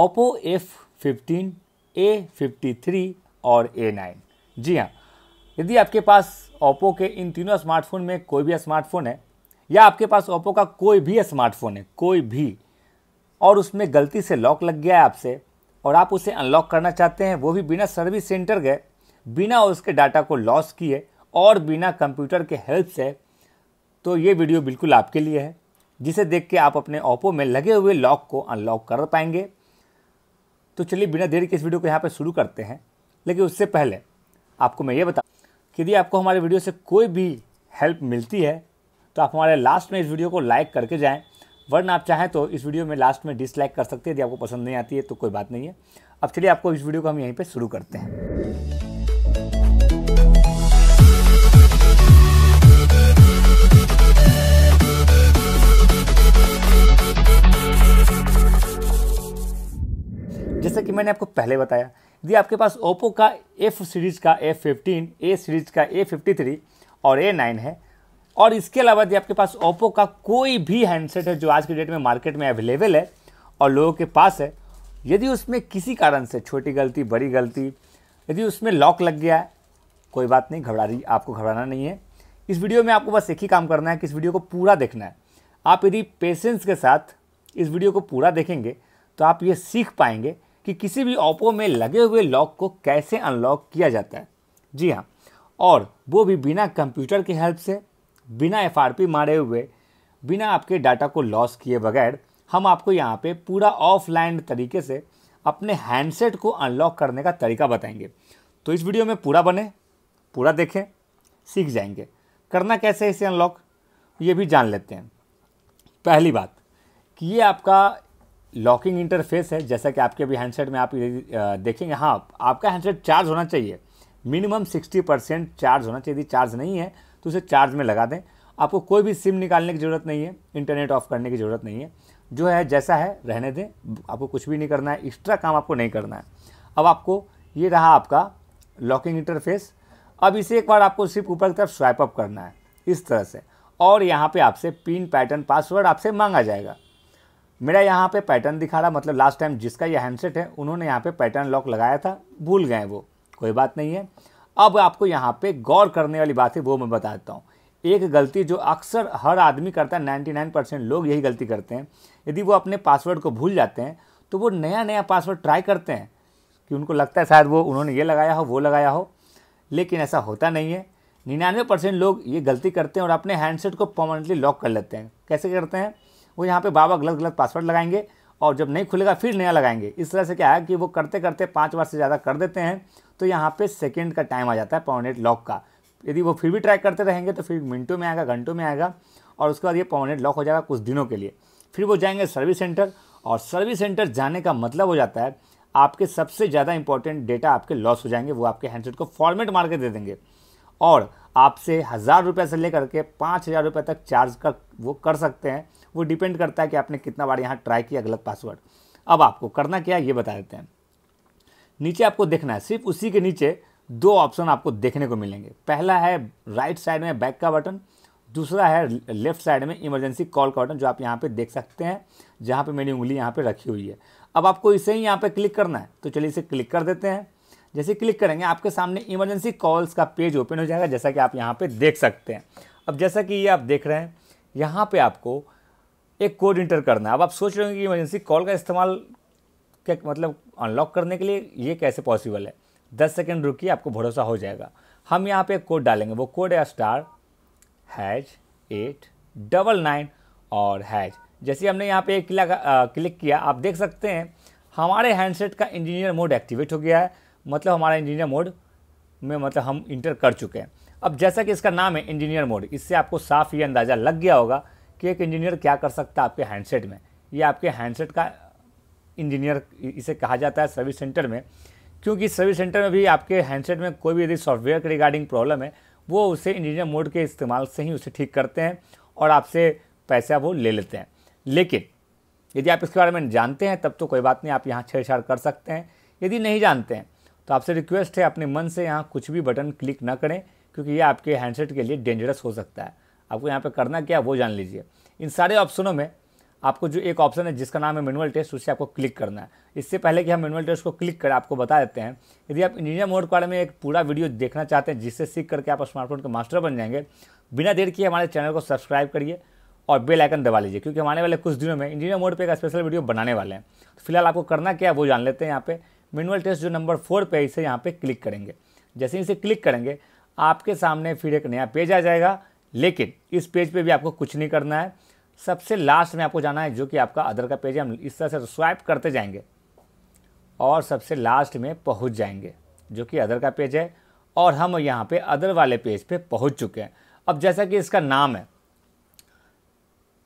Oppo F fifteen A fifty three और A nine जी हाँ यदि आपके पास ओप्पो के इन तीनों स्मार्टफोन में कोई भी स्मार्टफोन है या आपके पास ओप्पो का कोई भी स्मार्टफोन है कोई भी और उसमें गलती से लॉक लग गया है आपसे और आप उसे अनलॉक करना चाहते हैं वो भी बिना सर्विस सेंटर गए बिना उसके डाटा को लॉस किए और बिना कंप्यूटर के हेल्प से तो ये वीडियो बिल्कुल आपके लिए है जिसे देख के आप अपने ओप्पो में लगे हुए लॉक को अनलॉक कर पाएंगे तो चलिए बिना देर के इस वीडियो को यहाँ पर शुरू करते हैं लेकिन उससे पहले आपको मैं ये बता कि यदि आपको हमारे वीडियो से कोई भी हेल्प मिलती है तो आप हमारे लास्ट में इस वीडियो को लाइक करके जाएँ वरना आप चाहें तो इस वीडियो में लास्ट में डिसलाइक कर सकते हैं यदि आपको पसंद नहीं आती है तो कोई बात नहीं है अब चलिए आपको इस वीडियो को हम यहीं पर शुरू करते हैं कि मैंने आपको पहले बताया यदि आपके पास ओप्पो का एफ सीरीज़ का एफ फिफ्टीन ए सीरीज़ का ए फिफ्टी थ्री और ए नाइन है और इसके अलावा यदि आपके पास ओप्पो का कोई भी हैंडसेट है जो आज के डेट में मार्केट में अवेलेबल है और लोगों के पास है यदि उसमें किसी कारण से छोटी गलती बड़ी गलती यदि उसमें लॉक लग गया है कोई बात नहीं घबरा रही आपको घबराना नहीं है इस वीडियो में आपको बस एक ही काम करना है कि इस वीडियो को पूरा देखना है आप यदि पेशेंस के साथ इस वीडियो को पूरा देखेंगे तो आप ये सीख पाएंगे कि किसी भी ओप्पो में लगे हुए लॉक को कैसे अनलॉक किया जाता है जी हाँ और वो भी बिना कंप्यूटर की हेल्प से बिना एफ मारे हुए बिना आपके डाटा को लॉस किए बगैर हम आपको यहाँ पे पूरा ऑफलाइन तरीके से अपने हैंडसेट को अनलॉक करने का तरीका बताएंगे तो इस वीडियो में पूरा बने पूरा देखें सीख जाएंगे करना कैसे इसे अनलॉक ये भी जान लेते हैं पहली बात कि ये आपका लॉकिंग इंटरफेस है जैसा कि आपके भी हैंडसेट में आप देखेंगे हाँ आपका हैंडसेट चार्ज होना चाहिए मिनिमम 60 परसेंट चार्ज होना चाहिए यदि चार्ज नहीं है तो उसे चार्ज में लगा दें आपको कोई भी सिम निकालने की ज़रूरत नहीं है इंटरनेट ऑफ करने की ज़रूरत नहीं है जो है जैसा है रहने दें आपको कुछ भी नहीं करना है एक्स्ट्रा काम आपको नहीं करना है अब आपको ये रहा आपका लॉकिंग इंटरफेस अब इसे एक बार आपको सिर्फ ऊपर की तरफ स्वाइप अप करना है इस तरह से और यहाँ पे आपसे पिन पैटर्न पासवर्ड आपसे मांगा जाएगा मेरा यहाँ पे पैटर्न दिखा रहा मतलब लास्ट टाइम जिसका ये हैंडसेट है उन्होंने यहाँ पे पैटर्न लॉक लगाया था भूल गए वो कोई बात नहीं है अब आपको यहाँ पे गौर करने वाली बात है वो मैं बता देता हूँ एक गलती जो अक्सर हर आदमी करता है नाइन परसेंट लोग यही गलती करते हैं यदि वो अपने पासवर्ड को भूल जाते हैं तो वो नया नया पासवर्ड ट्राई करते हैं कि उनको लगता है शायद वो उन्होंने ये लगाया हो वो लगाया हो लेकिन ऐसा होता नहीं है निन्यानवे परसेंट लोग ये गलती करते हैं और अपने हैंडसेट को परमानेंटली लॉक कर लेते हैं कैसे करते हैं वो यहाँ पे बाबा गलत गलत पासवर्ड लगाएंगे और जब नहीं खुलेगा फिर नया लगाएंगे इस तरह से क्या है कि वो करते करते पाँच बार से ज़्यादा कर देते हैं तो यहाँ पे सेकेंड का टाइम आ जाता है परमानेंट लॉक का यदि वो फिर भी ट्राई करते रहेंगे तो फिर मिनटों में आएगा घंटों में आएगा और उसके बाद ये परमानेंट लॉक हो जाएगा कुछ दिनों के लिए फिर वो जाएंगे सर्विस सेंटर और सर्विस सेंटर जाने का मतलब हो जाता है आपके सबसे ज़्यादा इंपॉर्टेंट डेटा आपके लॉस हो जाएंगे वो आपके हैंडसेट को फॉर्मेट मार के दे देंगे और आपसे हज़ार रुपये से लेकर के पाँच हज़ार रुपये तक चार्ज कर वो कर सकते हैं वो डिपेंड करता है कि आपने कितना बार यहाँ ट्राई किया गलत पासवर्ड अब आपको करना क्या है ये बता देते हैं नीचे आपको देखना है सिर्फ उसी के नीचे दो ऑप्शन आपको देखने को मिलेंगे पहला है राइट साइड में बैक का बटन दूसरा है लेफ्ट साइड में इमरजेंसी कॉल का बटन जो आप यहाँ पे देख सकते हैं जहाँ पे मेरी उंगली यहाँ पे रखी हुई है अब आपको इसे ही यहाँ पे क्लिक करना है तो चलिए इसे क्लिक कर देते हैं जैसे क्लिक करेंगे आपके सामने इमरजेंसी कॉल्स का पेज ओपन हो जाएगा जैसा कि आप यहाँ पर देख सकते हैं अब जैसा कि ये आप देख रहे हैं यहाँ पर आपको एक कोड इंटर करना है अब आप सोच रहे होंगे कि इमरजेंसी कॉल का इस्तेमाल क्या मतलब अनलॉक करने के लिए ये कैसे पॉसिबल है दस सेकेंड रुकिए आपको भरोसा हो जाएगा हम यहाँ पे एक कोड डालेंगे वो कोड है star hash eight double nine और हैज जैसे हमने यहाँ पे क्लिक किया आप देख सकते हैं हमारे हैंडसेट का इंजीनियर मोड एक्टिवेट हो गया है मतलब हमारा इंजीनियर मोड में मतलब हम इंटर कर चुके हैं अब जैसा कि इसका नाम है इंजीनियर मोड इससे आपको साफ ये अंदाज़ा लग गया होगा कि एक इंजीनियर क्या कर सकता है आपके हैंडसेट में ये आपके हैंडसेट का इंजीनियर इसे कहा जाता है सर्विस सेंटर में क्योंकि सर्विस सेंटर में भी आपके हैंडसेट में कोई भी यदि सॉफ्टवेयर के रिगार्डिंग प्रॉब्लम है वो उसे इंजीनियर मोड के इस्तेमाल से ही उसे ठीक करते हैं और आपसे पैसा वो ले लेते हैं लेकिन यदि आप इसके बारे में जानते हैं तब तो कोई बात नहीं आप यहाँ छेड़छाड़ कर सकते हैं यदि नहीं जानते हैं तो आपसे रिक्वेस्ट है अपने मन से यहाँ कुछ भी बटन क्लिक ना करें क्योंकि ये आपके हैंडसेट के लिए डेंजरस हो सकता है आपको यहाँ पर करना क्या वो जान लीजिए इन सारे ऑप्शनों में आपको जो एक ऑप्शन है जिसका नाम है मैनुअल टेस्ट उससे आपको क्लिक करना है इससे पहले कि हम मैनुअल टेस्ट को क्लिक करें आपको बता देते हैं यदि आप इंजीनियर मोड के बारे में एक पूरा वीडियो देखना चाहते हैं जिससे सीख करके आप स्मार्टफोन के मास्टर बन जाएंगे बिना देर किए हमारे चैनल को सब्सक्राइब करिए और बेल आइकन दबा लीजिए क्योंकि हमारे वाले कुछ दिनों में इंजीनियर मोड पर एक स्पेशल वीडियो बनाने वाले हैं तो फिलहाल आपको करना क्या है वो जान लेते हैं यहाँ पर मैनुअल टेस्ट जो नंबर फोर पे इसे यहाँ पे क्लिक करेंगे जैसे इसे क्लिक करेंगे आपके सामने फिर एक नया पेज आ जाएगा लेकिन इस पेज पे भी आपको कुछ नहीं करना है सबसे लास्ट में आपको जाना है जो कि आपका अदर का पेज है हम इस तरह से स्वाइप करते जाएंगे और सबसे लास्ट में पहुँच जाएंगे जो कि अदर का पेज है और हम यहाँ पर अदर वाले पेज पे पहुँच चुके हैं अब जैसा कि इसका नाम है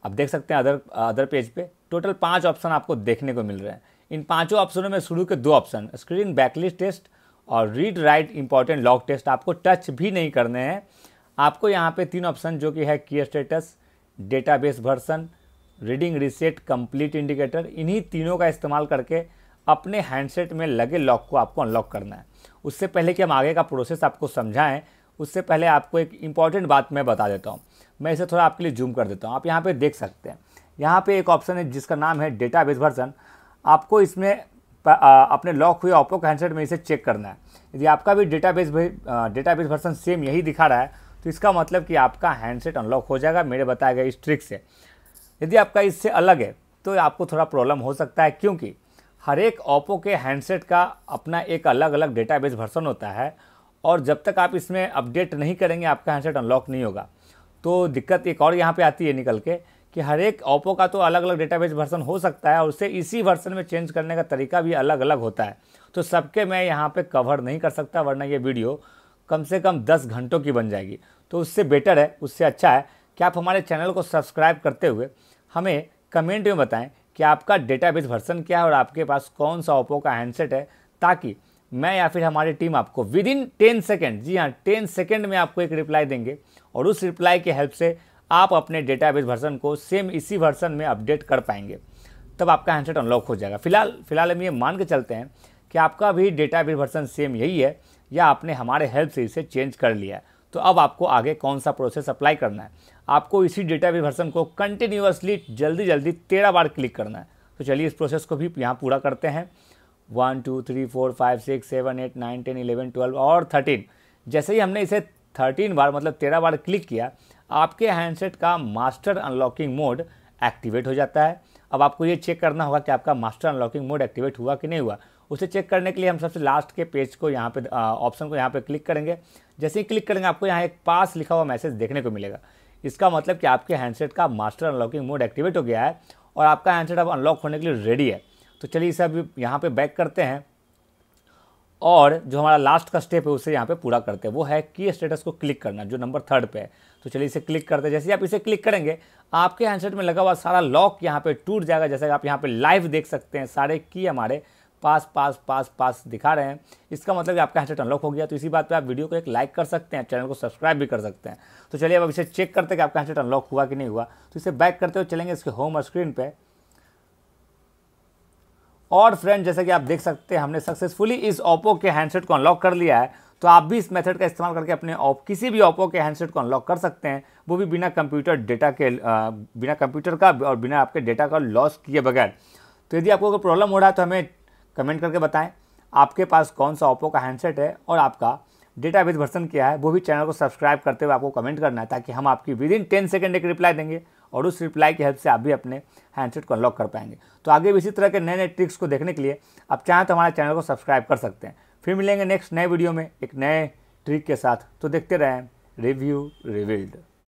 आप देख सकते हैं अदर अदर पेज पे टोटल पाँच ऑप्शन आपको देखने को मिल रहे हैं इन पांचों ऑप्शनों में शुरू के दो ऑप्शन स्क्रीन बैकलिस्ट टेस्ट और read write important lock test आपको टच भी नहीं करने हैं आपको यहाँ पे तीन ऑप्शन जो कि है की status database version reading reset complete indicator इन्हीं तीनों का इस्तेमाल करके अपने हैंडसेट में लगे लॉक को आपको अनलॉक करना है उससे पहले कि हम आगे का प्रोसेस आपको समझाएं उससे पहले आपको एक इम्पॉर्टेंट बात मैं बता देता हूँ मैं इसे थोड़ा आपके लिए जूम कर देता हूँ आप यहाँ पे देख सकते हैं यहाँ पे एक ऑप्शन है जिसका नाम है डेटा बेस भर्सन आपको इसमें अपने लॉक हुए ओप्पो का हैंडसेट में इसे चेक करना है यदि आपका भी database data database version same यही दिखा रहा है तो इसका मतलब कि आपका हैंडसेट अनलॉक हो जाएगा मेरे बताए गए इस ट्रिक से यदि आपका इससे अलग है तो आपको थोड़ा प्रॉब्लम हो सकता है क्योंकि हर एक ओप्पो के हैंडसेट का अपना एक अलग अलग डेटाबेस वर्सन होता है और जब तक आप इसमें अपडेट नहीं करेंगे आपका हैंडसेट अनलॉक नहीं होगा तो दिक्कत एक और यहाँ पर आती है निकल के कि हर एक ओप्पो का तो अलग अलग डेटाबेस वर्सन हो सकता है और उसे इसी वर्सन में चेंज करने का तरीका भी अलग अलग होता है तो सबके मैं यहाँ पे कवर नहीं कर सकता वरना ये वीडियो कम से कम दस घंटों की बन जाएगी तो उससे बेटर है उससे अच्छा है कि आप हमारे चैनल को सब्सक्राइब करते हुए हमें कमेंट में बताएं कि आपका डेटाबेस वर्सन क्या है और आपके पास कौन सा ओप्पो का हैंडसेट है ताकि मैं या फिर हमारी टीम आपको विद इन टेन सेकेंड जी हाँ टेन सेकेंड में आपको एक रिप्लाई देंगे और उस रिप्लाई की हेल्प से आप अपने डेटाबेस वर्जन को सेम इसी वर्जन में अपडेट कर पाएंगे तब आपका हैंडसेट अनलॉक हो जाएगा फिलहाल फिलहाल हम ये मान के चलते हैं कि आपका भी डेटाबेस वर्जन सेम यही है या आपने हमारे हेल्प से इसे चेंज कर लिया है तो अब आपको आगे कौन सा प्रोसेस अप्लाई करना है आपको इसी डेटाबेस वर्जन को कंटिन्यूसली जल्दी जल्दी तेरह बार क्लिक करना है तो चलिए इस प्रोसेस को भी यहाँ पूरा करते हैं one two three four five six seven eight nine ten eleven twelve और थर्टीन जैसे ही हमने इसे थर्टीन बार मतलब तेरह बार क्लिक किया आपके हैंडसेट का मास्टर अनलॉकिंग मोड एक्टिवेट हो जाता है अब आपको ये चेक करना होगा कि आपका मास्टर अनलॉकिंग मोड एक्टिवेट हुआ कि नहीं हुआ उसे चेक करने के लिए हम सबसे लास्ट के पेज को यहाँ पे ऑप्शन को यहाँ पे क्लिक करेंगे जैसे ही क्लिक करेंगे आपको यहाँ एक पास लिखा हुआ मैसेज देखने को मिलेगा इसका मतलब कि आपके हैंडसेट का मास्टर अनलॉकिंग मोड एक्टिवेट हो गया है और आपका हैंडसेट अब अनलॉक होने के लिए रेडी है तो चलिए इसे अभी यहाँ पर बैक करते हैं और जो हमारा लास्ट का स्टेप है उसे यहाँ पर पूरा करते हैं वो है की स्टेटस को क्लिक करना जो नंबर थर्ड पर है तो चलिए इसे क्लिक करते हैं जैसे आप इसे क्लिक करेंगे आपके हैंडसेट में लगा हुआ सारा लॉक यहाँ पे टूट जाएगा जैसे आप यहाँ पे लाइव देख सकते हैं सारे की हमारे पास पास पास पास दिखा रहे हैं इसका मतलब कि आपका हैंडसेट अनलॉक हो गया तो इसी बात पे आप वीडियो को एक लाइक कर सकते हैं चैनल को सब्सक्राइब भी कर सकते हैं तो चलिए अब इसे चेक करते हैं कि आपका हैंडसेट अनलॉक हुआ कि नहीं हुआ तो इसे बैक करते हुए चलेंगे इसके होम स्क्रीन पर और फ्रेंड जैसे कि आप देख सकते हैं हमने सक्सेसफुली इस ओप्पो के हैंडसेट को अनलॉक कर लिया है तो आप भी इस मेथड का इस्तेमाल करके अपने ऑप किसी भी ओप्पो के हैंडसेट को अनलॉक कर सकते हैं वो भी बिना कंप्यूटर डेटा के आ, बिना कंप्यूटर का और बिना आपके डेटा का लॉस किए बगैर तो यदि आपको कोई प्रॉब्लम हो रहा है तो हमें कमेंट करके बताएं आपके पास कौन सा ओप्पो का हैंडसेट है और आपका डेटा बेस भर्सन किया है वो भी चैनल को सब्सक्राइब करते हुए आपको कमेंट करना है ताकि हम आपकी विद इन टेन सेकेंड एक रिप्लाई देंगे और उस रिप्लाई की हेल्प से आप भी अपने हैंडसेट को अनलॉक कर पाएंगे तो आगे भी इसी तरह के नए नए ट्रिक्स को देखने के लिए आप चाहें तो हमारे चैनल को सब्सक्राइब कर सकते हैं फिर मिलेंगे नेक्स्ट नए वीडियो में एक नए ट्रिक के साथ तो देखते रहें रिव्यू रिविल्ड